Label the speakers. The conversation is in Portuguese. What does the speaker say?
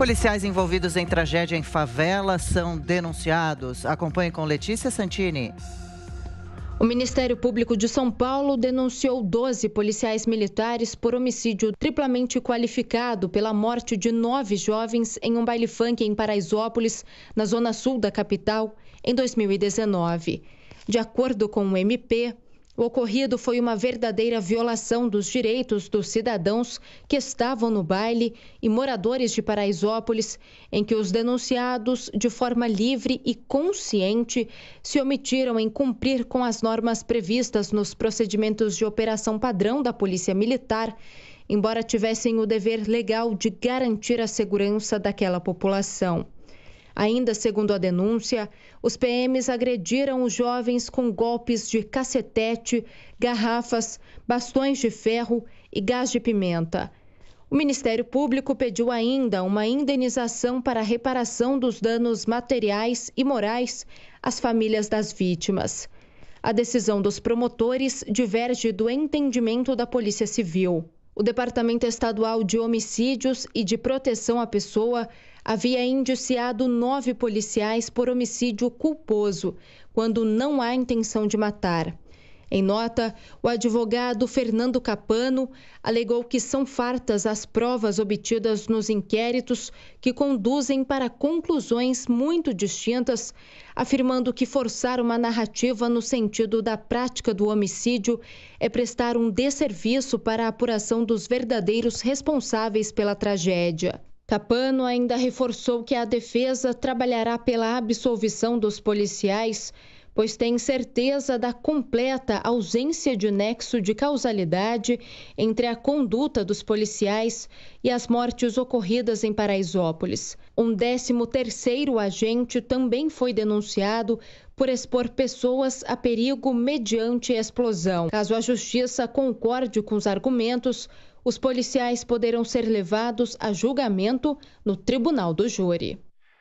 Speaker 1: Policiais envolvidos em tragédia em favela são denunciados. Acompanhe com Letícia Santini. O Ministério Público de São Paulo denunciou 12 policiais militares por homicídio triplamente qualificado pela morte de nove jovens em um baile funk em Paraisópolis, na zona sul da capital, em 2019. De acordo com o MP, o ocorrido foi uma verdadeira violação dos direitos dos cidadãos que estavam no baile e moradores de Paraisópolis, em que os denunciados, de forma livre e consciente, se omitiram em cumprir com as normas previstas nos procedimentos de operação padrão da Polícia Militar embora tivessem o dever legal de garantir a segurança daquela população. Ainda segundo a denúncia, os PMs agrediram os jovens com golpes de cacetete, garrafas, bastões de ferro e gás de pimenta. O Ministério Público pediu ainda uma indenização para a reparação dos danos materiais e morais às famílias das vítimas. A decisão dos promotores diverge do entendimento da Polícia Civil o Departamento Estadual de Homicídios e de Proteção à Pessoa havia indiciado nove policiais por homicídio culposo, quando não há intenção de matar. Em nota, o advogado Fernando Capano alegou que são fartas as provas obtidas nos inquéritos que conduzem para conclusões muito distintas, afirmando que forçar uma narrativa no sentido da prática do homicídio é prestar um desserviço para a apuração dos verdadeiros responsáveis pela tragédia. Capano ainda reforçou que a defesa trabalhará pela absolvição dos policiais pois tem certeza da completa ausência de nexo de causalidade entre a conduta dos policiais e as mortes ocorridas em Paraisópolis. Um 13º agente também foi denunciado por expor pessoas a perigo mediante explosão. Caso a justiça concorde com os argumentos, os policiais poderão ser levados a julgamento no tribunal do júri.